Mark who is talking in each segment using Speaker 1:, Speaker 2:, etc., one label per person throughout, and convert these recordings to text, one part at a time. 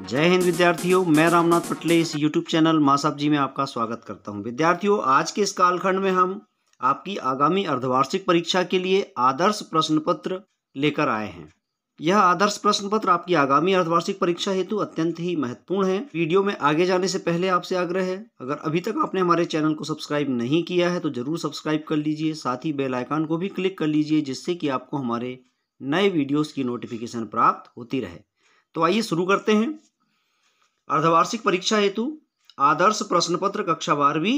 Speaker 1: जय हिंद विद्यार्थियों मैं रामनाथ पटले इस YouTube चैनल मासाब जी में आपका स्वागत करता हूं विद्यार्थियों आज के इस कालखंड में हम आपकी आगामी अर्धवार्षिक परीक्षा के लिए आदर्श प्रश्न पत्र लेकर आए हैं यह आदर्श प्रश्न पत्र आपकी आगामी अर्धवार्षिक परीक्षा हेतु अत्यंत ही महत्वपूर्ण है वीडियो में आगे जाने से पहले आपसे आग्रह है अगर अभी तक आपने हमारे चैनल को सब्सक्राइब नहीं किया है तो जरूर सब्सक्राइब कर लीजिए साथ ही बेल को भी क्लिक कर लीजिए जिससे कि आपको हमारे नए वीडियोस की नोटिफिकेशन प्राप्त होती रहे तो आइए शुरू करते हैं अर्धवार्षिक परीक्षा हेतु आदर्श प्रश्न पत्र कक्षा बारहवीं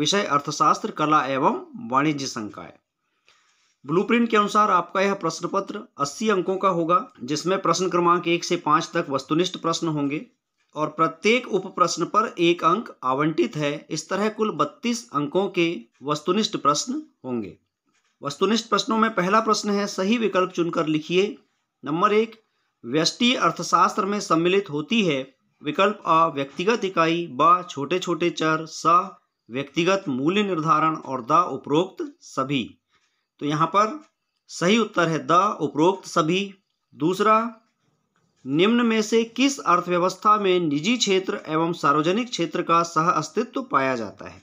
Speaker 1: विषय अर्थशास्त्र कला एवं वाणिज्य संकाय ब्लूप्रिंट के अनुसार आपका यह प्रश्न पत्र अस्सी अंकों का होगा जिसमें प्रश्न क्रमांक एक से पांच तक वस्तुनिष्ठ प्रश्न होंगे और प्रत्येक उप प्रश्न पर एक अंक आवंटित है इस तरह कुल बत्तीस अंकों के वस्तुनिष्ठ प्रश्न होंगे वस्तुनिष्ठ प्रश्नों में पहला प्रश्न है सही विकल्प चुनकर लिखिए नंबर एक व्यष्टि अर्थशास्त्र में सम्मिलित होती है विकल्प आ व्यक्तिगत इकाई ब छोटे छोटे चर स व्यक्तिगत मूल्य निर्धारण और द उपरोक्त सभी तो यहाँ पर सही उत्तर है द उपरोक्त सभी दूसरा निम्न में से किस अर्थव्यवस्था में निजी क्षेत्र एवं सार्वजनिक क्षेत्र का सह अस्तित्व पाया जाता है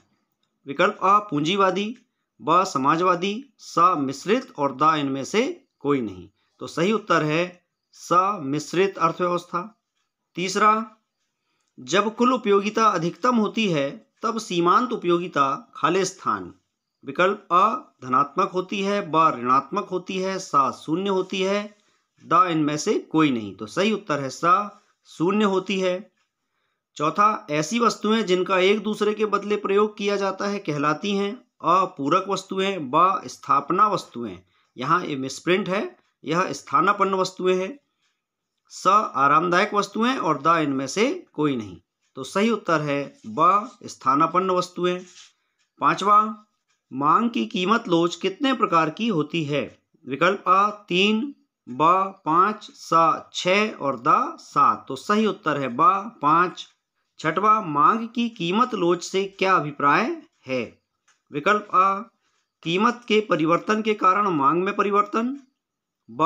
Speaker 1: विकल्प अ पूंजीवादी ब समाजवादी स मिश्रित और द इनमें से कोई नहीं तो सही उत्तर है स मिश्रित अर्थव्यवस्था तीसरा जब कुल उपयोगिता अधिकतम होती है तब सीमांत उपयोगिता खाली स्थान विकल्प अ धनात्मक होती है ब ऋणात्मक होती है सा शून्य होती है द इनमें से कोई नहीं तो सही उत्तर है सा शून्य होती है चौथा ऐसी वस्तुएं जिनका एक दूसरे के बदले प्रयोग किया जाता है कहलाती हैं अ पूरक वस्तुएं ब स्थापना वस्तुएं यहाँ ये मिसप्रिंट है यह स्थानापन्न वस्तुएं हैं स आरामदायक वस्तुएं और द इनमें से कोई नहीं तो सही उत्तर है ब स्थानापन्न वस्तुएं पांचवा मांग की कीमत लोच कितने प्रकार की होती है विकल्प अ तीन ब पाँच स छ और द सात तो सही उत्तर है ब पाँच छठवा मांग की कीमत लोच से क्या अभिप्राय है विकल्प अ कीमत के परिवर्तन के कारण मांग में परिवर्तन ब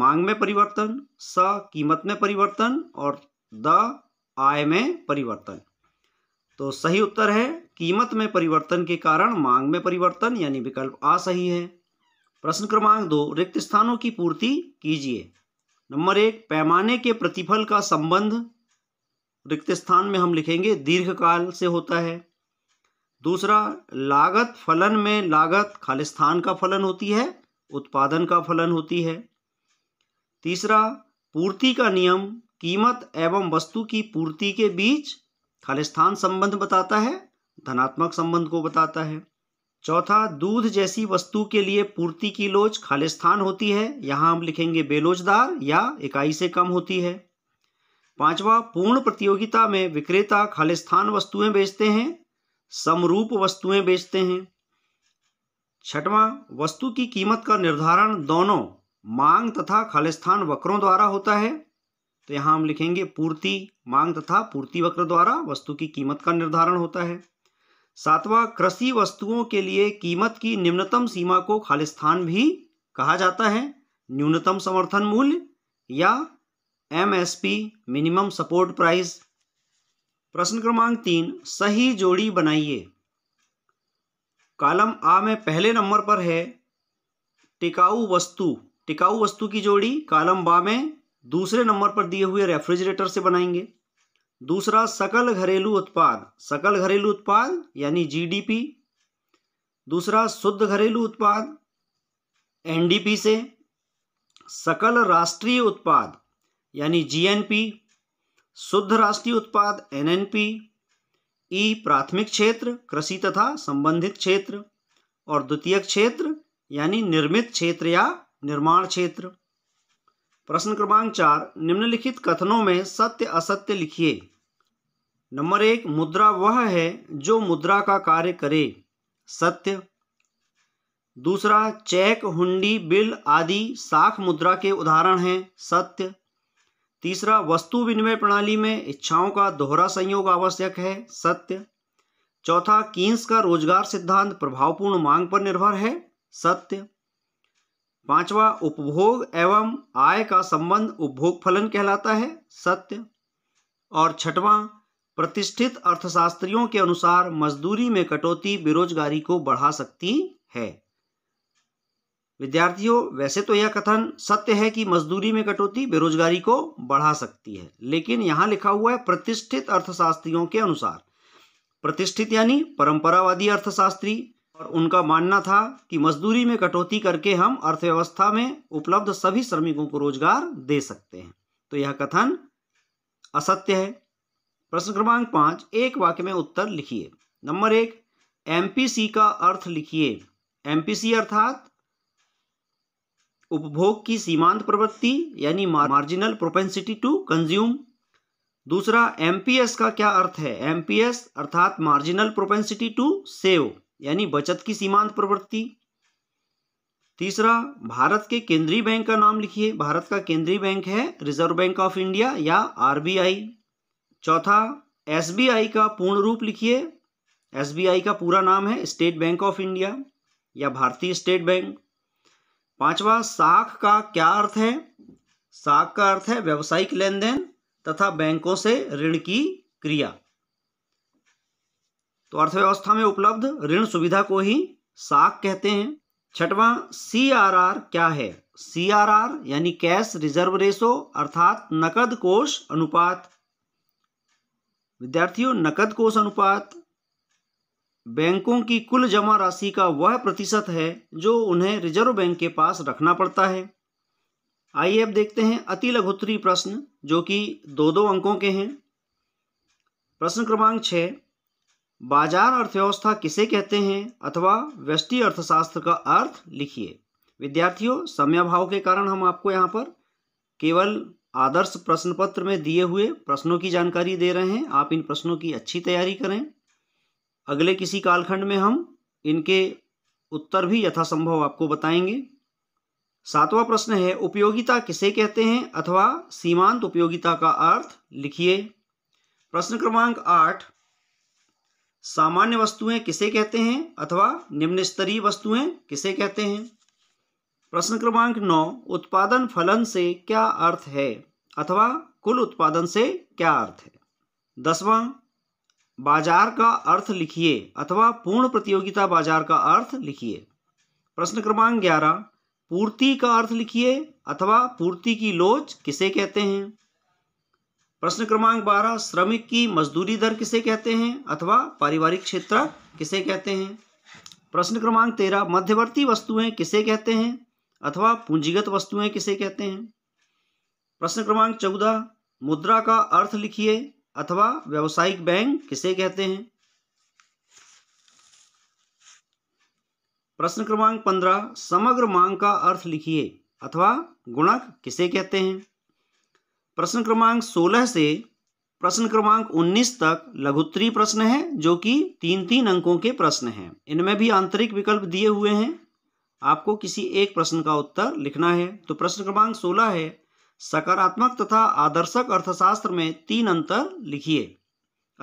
Speaker 1: मांग में परिवर्तन स कीमत में परिवर्तन और द आय में परिवर्तन तो सही उत्तर है कीमत में परिवर्तन के कारण मांग में परिवर्तन यानी विकल्प आ सही है प्रश्न क्रमांक दो रिक्त स्थानों की पूर्ति कीजिए नंबर एक पैमाने के प्रतिफल का संबंध रिक्त स्थान में हम लिखेंगे दीर्घ काल से होता है दूसरा लागत फलन में लागत खालिस्थान का फलन होती है उत्पादन का फलन होती है तीसरा पूर्ति का नियम कीमत एवं वस्तु की पूर्ति के बीच खालिस्थान संबंध बताता है धनात्मक संबंध को बताता है चौथा दूध जैसी वस्तु के लिए पूर्ति की लोच खालिस्थान होती है यहाँ हम लिखेंगे बेलोचदार या इकाई से कम होती है पांचवा पूर्ण प्रतियोगिता में विक्रेता खालिस्थान वस्तुएं बेचते हैं समरूप वस्तुएं बेचते हैं छठवां वस्तु की कीमत का निर्धारण दोनों मांग तथा खालिस्थान वक्रों द्वारा होता है तो यहाँ हम लिखेंगे पूर्ति मांग तथा पूर्ति वक्र द्वारा वस्तु की कीमत का निर्धारण होता है सातवां कृषि वस्तुओं के लिए कीमत की निम्नतम सीमा को खालिस्थान भी कहा जाता है न्यूनतम समर्थन मूल्य या एम मिनिमम सपोर्ट प्राइस प्रश्न क्रमांक तीन सही जोड़ी बनाइए कालम आ में पहले नंबर पर है टिकाऊ वस्तु टिकाऊ वस्तु की जोड़ी कालम बा में दूसरे नंबर पर दिए हुए रेफ्रिजरेटर से बनाएंगे दूसरा सकल घरेलू उत्पाद सकल घरेलू उत्पाद यानी जीडीपी दूसरा शुद्ध घरेलू उत्पाद एनडीपी से सकल राष्ट्रीय उत्पाद यानी जीएनपी शुद्ध राष्ट्रीय उत्पाद एनएनपी ई प्राथमिक क्षेत्र कृषि तथा संबंधित क्षेत्र और द्वितीयक क्षेत्र यानी निर्मित क्षेत्र या निर्माण क्षेत्र प्रश्न क्रमांक चार निम्नलिखित कथनों में सत्य असत्य लिखिए नंबर एक मुद्रा वह है जो मुद्रा का कार्य करे सत्य दूसरा चेक हुंडी बिल आदि साख मुद्रा के उदाहरण हैं सत्य तीसरा वस्तु विनिमय प्रणाली में इच्छाओं का दोहरा संयोग आवश्यक है सत्य चौथा कीन्स का रोजगार सिद्धांत प्रभावपूर्ण मांग पर निर्भर है सत्य पांचवा उपभोग एवं आय का संबंध उपभोग फलन कहलाता है सत्य और छठवां प्रतिष्ठित अर्थशास्त्रियों के अनुसार मजदूरी में कटौती बेरोजगारी को बढ़ा सकती है विद्यार्थियों वैसे तो यह कथन सत्य है कि मजदूरी में कटौती बेरोजगारी को बढ़ा सकती है लेकिन यहाँ लिखा हुआ है प्रतिष्ठित अर्थशास्त्रियों के अनुसार प्रतिष्ठित यानी परंपरावादी अर्थशास्त्री और उनका मानना था कि मजदूरी में कटौती करके हम अर्थव्यवस्था में उपलब्ध सभी श्रमिकों को रोजगार दे सकते हैं तो यह कथन असत्य है प्रश्न क्रमांक पाँच एक वाक्य में उत्तर लिखिए नंबर एक एमपीसी का अर्थ लिखिए एमपीसी अर्थात उपभोग की सीमांत प्रवृत्ति यानी मार्जिनल प्रोपेंसिटी टू कंज्यूम दूसरा एमपीएस का क्या अर्थ है एमपीएस अर्थात मार्जिनल प्रोपेंसिटी टू सेव यानी बचत की सीमांत प्रवृत्ति तीसरा भारत के केंद्रीय बैंक का नाम लिखिए भारत का केंद्रीय बैंक है रिजर्व बैंक ऑफ इंडिया या आरबीआई चौथा एसबीआई का पूर्ण रूप लिखिए एसबीआई का पूरा नाम है स्टेट बैंक ऑफ इंडिया या भारतीय स्टेट बैंक पांचवा साख का क्या अर्थ है साख का अर्थ है व्यवसायिक लेन देन तथा बैंकों से ऋण की क्रिया तो अर्थव्यवस्था में उपलब्ध ऋण सुविधा को ही साख कहते हैं छठवा सी आर आर क्या है सी आर आर यानी कैश रिजर्व रेशो अर्थात नकद कोष अनुपात विद्यार्थियों नकद कोष अनुपात बैंकों की कुल जमा राशि का वह प्रतिशत है जो उन्हें रिजर्व बैंक के पास रखना पड़ता है आइए अब देखते हैं अति लघुत्तरी प्रश्न जो कि दो दो अंकों के हैं प्रश्न क्रमांक छः बाजार अर्थव्यवस्था किसे कहते हैं अथवा वृष्टि अर्थशास्त्र का अर्थ लिखिए विद्यार्थियों भाव के कारण हम आपको यहाँ पर केवल आदर्श प्रश्न पत्र में दिए हुए प्रश्नों की जानकारी दे रहे हैं आप इन प्रश्नों की अच्छी तैयारी करें अगले किसी कालखंड में हम इनके उत्तर भी यथासंभव आपको बताएंगे सातवां प्रश्न है उपयोगिता किसे कहते हैं अथवा सीमांत उपयोगिता का अर्थ लिखिए प्रश्न क्रमांक आठ सामान्य वस्तुएं किसे कहते हैं अथवा निम्न स्तरीय वस्तुएं किसे कहते हैं प्रश्न क्रमांक नौ उत्पादन फलन से क्या अर्थ है अथवा कुल उत्पादन से क्या अर्थ है दसवां बाजार का अर्थ लिखिए अथवा पूर्ण प्रतियोगिता बाजार का अर्थ लिखिए प्रश्न क्रमांक ग्यारह पूर्ति का अर्थ लिखिए अथवा पूर्ति की लोच किसे कहते हैं प्रश्न क्रमांक बारह श्रमिक की मजदूरी दर किसे कहते हैं अथवा पारिवारिक क्षेत्र किसे कहते हैं प्रश्न क्रमांक तेरह मध्यवर्ती वस्तुएं किसे कहते हैं अथवा पूंजीगत वस्तुएं किसे कहते हैं प्रश्न क्रमांक चौदह मुद्रा का अर्थ लिखिए अथवा व्यावसायिक बैंक किसे कहते हैं प्रश्न क्रमांक पंद्रह समग्र मांग का अर्थ लिखिए अथवा गुणक किसे कहते हैं प्रश्न क्रमांक सोलह से प्रश्न क्रमांक उन्नीस तक लघुत्री प्रश्न है जो कि तीन तीन अंकों के प्रश्न हैं इनमें भी आंतरिक विकल्प दिए हुए हैं आपको किसी एक प्रश्न का उत्तर लिखना है तो प्रश्न क्रमांक सोलह है सकारात्मक तथा आदर्शक अर्थशास्त्र में तीन अंतर लिखिए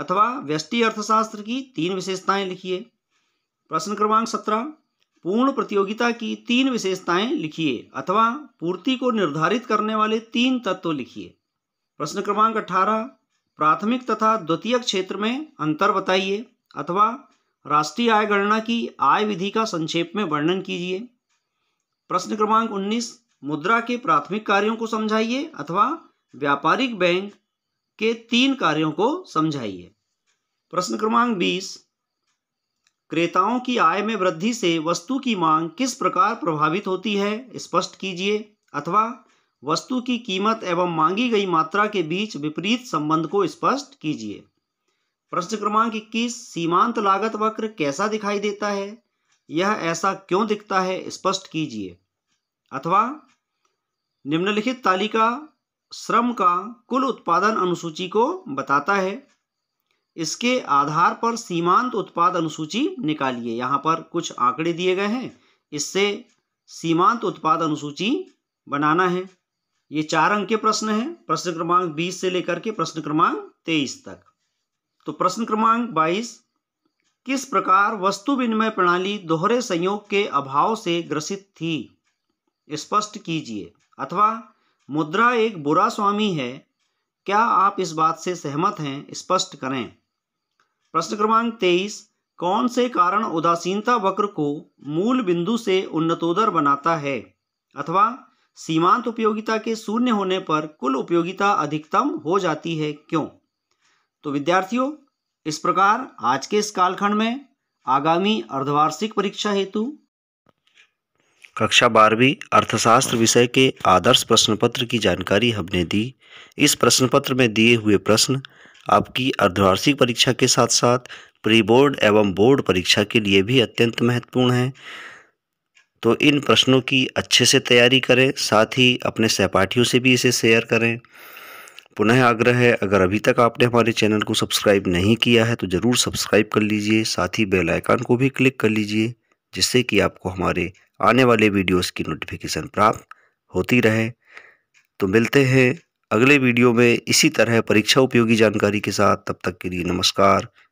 Speaker 1: अथवा व्यष्टि अर्थशास्त्र की तीन विशेषताएं लिखिए प्रश्न क्रमांक सत्रह पूर्ण प्रतियोगिता की तीन विशेषताएं लिखिए अथवा पूर्ति को निर्धारित करने वाले तीन तत्व लिखिए प्रश्न क्रमांक अठारह प्राथमिक तथा द्वितीय क्षेत्र में अंतर बताइए अथवा राष्ट्रीय आय गणना की आय विधि का संक्षेप में वर्णन कीजिए प्रश्न क्रमांक उन्नीस मुद्रा के प्राथमिक कार्यों को समझाइए अथवा व्यापारिक बैंक के तीन कार्यों को समझाइए प्रश्न क्रमांक बीस क्रेताओं की आय में वृद्धि से वस्तु की मांग किस प्रकार प्रभावित होती है स्पष्ट कीजिए अथवा वस्तु की कीमत एवं मांगी गई मात्रा के बीच विपरीत संबंध को स्पष्ट कीजिए प्रश्न क्रमांक इक्कीस सीमांत लागत वक्र कैसा दिखाई देता है यह ऐसा क्यों दिखता है स्पष्ट कीजिए अथवा निम्नलिखित तालिका श्रम का कुल उत्पादन अनुसूची को बताता है इसके आधार पर सीमांत उत्पाद अनुसूची निकालिए यहाँ पर कुछ आंकड़े दिए गए हैं इससे सीमांत उत्पाद अनुसूची बनाना है ये चार अंक के प्रश्न हैं प्रश्न क्रमांक बीस से लेकर के प्रश्न क्रमांक तेईस तक तो प्रश्न क्रमांक बाईस किस प्रकार वस्तु विनिमय प्रणाली दोहरे संयोग के अभाव से ग्रसित थी स्पष्ट कीजिए अथवा मुद्रा एक बुरा स्वामी है क्या आप इस बात से सहमत हैं स्पष्ट करें प्रश्न क्रमांक तेईस कौन से कारण उदासीनता वक्र को मूल बिंदु से उन्नतोदर बनाता है अथवा सीमांत उपयोगिता के शून्य होने पर कुल उपयोगिता अधिकतम हो जाती है क्यों तो विद्यार्थियों इस प्रकार आज के इस कालखंड में आगामी अर्धवार्षिक परीक्षा हेतु कक्षा बारहवीं अर्थशास्त्र विषय के आदर्श प्रश्न पत्र की जानकारी हमने दी इस प्रश्न पत्र में दिए हुए प्रश्न आपकी अर्धवार्षिक परीक्षा के साथ साथ प्री बोर्ड एवं बोर्ड परीक्षा के लिए भी अत्यंत महत्वपूर्ण हैं तो इन प्रश्नों की अच्छे से तैयारी करें साथ ही अपने सहपाठियों से भी इसे शेयर करें पुनः आग्रह है अगर अभी तक आपने हमारे चैनल को सब्सक्राइब नहीं किया है तो ज़रूर सब्सक्राइब कर लीजिए साथ ही बेल आइकन को भी क्लिक कर लीजिए जिससे कि आपको हमारे आने वाले वीडियोस की नोटिफिकेशन प्राप्त होती रहे तो मिलते हैं अगले वीडियो में इसी तरह परीक्षा उपयोगी जानकारी के साथ तब तक के लिए नमस्कार